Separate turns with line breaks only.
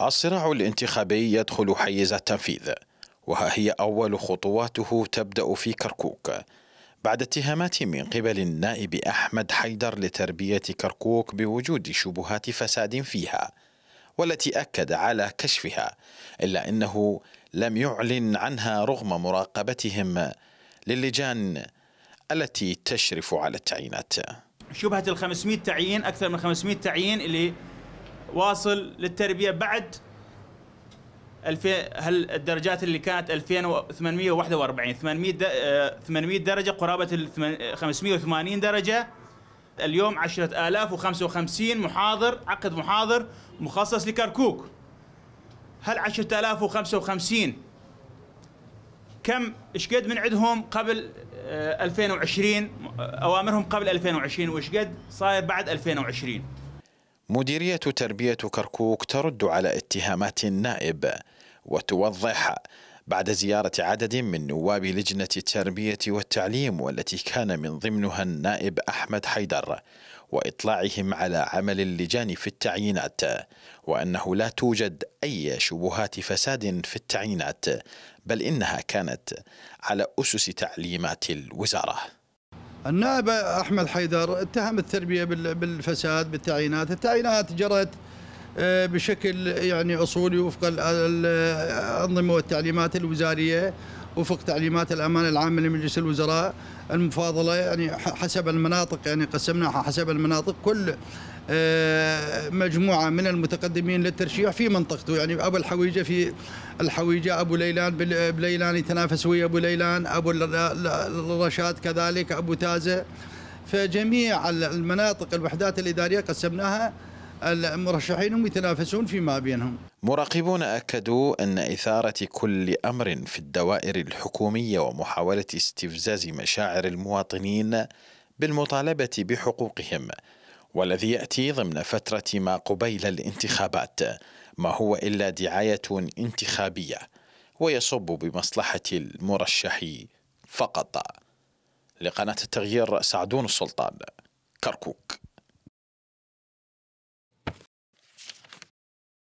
الصراع الانتخابي يدخل حيز التنفيذ وها هي أول خطواته تبدأ في كركوك بعد اتهامات من قبل النائب أحمد حيدر لتربية كركوك بوجود شبهات فساد فيها والتي أكد على كشفها إلا أنه لم يعلن عنها رغم مراقبتهم للجان التي تشرف على التعيينات
شبهة ال 500 تعيين أكثر من 500 تعيين اللي واصل للتربيه بعد 2000 هل الدرجات اللي كانت 2841 800 800 درجه قرابه ال 580 آه، درجه اليوم 10055 محاضر عقد محاضر مخصص لكركوك هل 10055 كم ايش قد من عندهم قبل 2020 آه، آه، اوامرهم قبل 2020 وايش قد صاير بعد 2020
مديرية تربية كركوك ترد على اتهامات النائب وتوضح بعد زيارة عدد من نواب لجنة التربية والتعليم والتي كان من ضمنها النائب أحمد حيدر وإطلاعهم على عمل اللجان في التعيينات وأنه لا توجد أي شبهات فساد في التعيينات بل إنها كانت على أسس تعليمات الوزارة
النائب احمد حيدر اتهم التربيه بالفساد بالتعيينات، التعيينات جرت آه، بشكل يعني اصولي وفق الانظمه والتعليمات الوزاريه وفق تعليمات الأمانة العامة لمجلس الوزراء المفاضلة يعني حسب المناطق يعني قسمناها حسب المناطق كل آه، مجموعة من المتقدمين للترشيح في منطقته يعني أبو الحويجة في الحويجة أبو ليلان بليلان يتنافس ويا أبو ليلان أبو الرشاد كذلك أبو تازة فجميع المناطق الوحدات الإدارية قسمناها المرشحين هم يتنافسون فيما بينهم
مراقبون أكدوا أن إثارة كل أمر في الدوائر الحكومية ومحاولة استفزاز مشاعر المواطنين بالمطالبة بحقوقهم والذي يأتي ضمن فترة ما قبيل الانتخابات ما هو إلا دعاية انتخابية ويصب بمصلحة المرشح فقط لقناة التغيير سعدون السلطان
كركوك